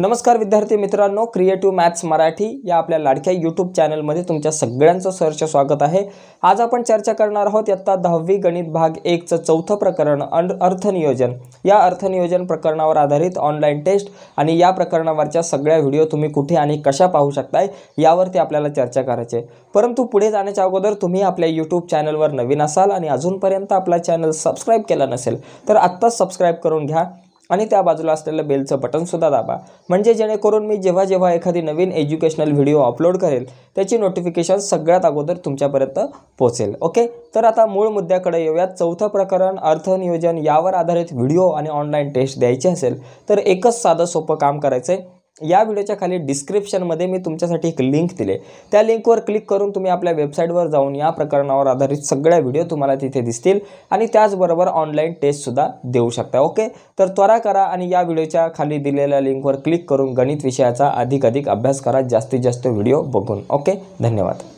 नमस्कार विद्यार्थी मित्रांनो क्रिएटिव्ह मॅथ्स मराठी या आपल्या लाडक्या यूट्यूब चॅनलमध्ये तुमच्या सगळ्यांचं सहर्ष स्वागत आहे आज आपण चर्चा करणार आहोत इयत्ता दहावी गणित भाग एकचं चौथं प्रकरण अर्थनियोजन या अर्थनियोजन प्रकरणावर आधारित ऑनलाईन टेस्ट आणि या प्रकरणावरच्या सगळ्या व्हिडिओ तुम्ही कुठे आणि कशा पाहू शकताय यावरती आपल्याला चर्चा करायची आहे परंतु पुढे जाण्याच्या अगोदर तुम्ही आपल्या यूट्यूब चॅनलवर नवीन असाल आणि अजूनपर्यंत आपला चॅनल सबस्क्राईब केला नसेल तर आत्ताच सबस्क्राईब करून घ्या आणि त्या बाजूला असलेलं बेलचं सुद्धा दाबा म्हणजे जेणेकरून मी जेव्हा जेव्हा एखादी नवीन एज्युकेशनल व्हिडिओ अपलोड करेल त्याची नोटिफिकेशन सगळ्यात अगोदर तुमच्यापर्यंत पोहोचेल ओके तर आता मूळ मुद्द्याकडे येऊयात चौथं प्रकरण अर्थनियोजन यावर आधारित व्हिडिओ आणि ऑनलाईन टेस्ट द्यायची असेल तर एकच साधं सोपं काम करायचं आहे या व्हिडिओच्या खाली डिस्क्रिप्शनमध्ये मी तुमच्यासाठी एक लिंक दिले त्या लिंकवर क्लिक करून तुम्ही आपल्या वेबसाईटवर जाऊन या प्रकरणावर आधारित सगळ्या व्हिडिओ तुम्हाला तिथे दिसतील आणि त्याचबरोबर ऑनलाईन टेस्टसुद्धा देऊ शकता ओके तर त्वरा करा आणि या व्हिडिओच्या खाली दिलेल्या लिंकवर क्लिक करून गणित विषयाचा अधिक अधिक अभ्यास करा जास्तीत जास्त व्हिडिओ बघून ओके धन्यवाद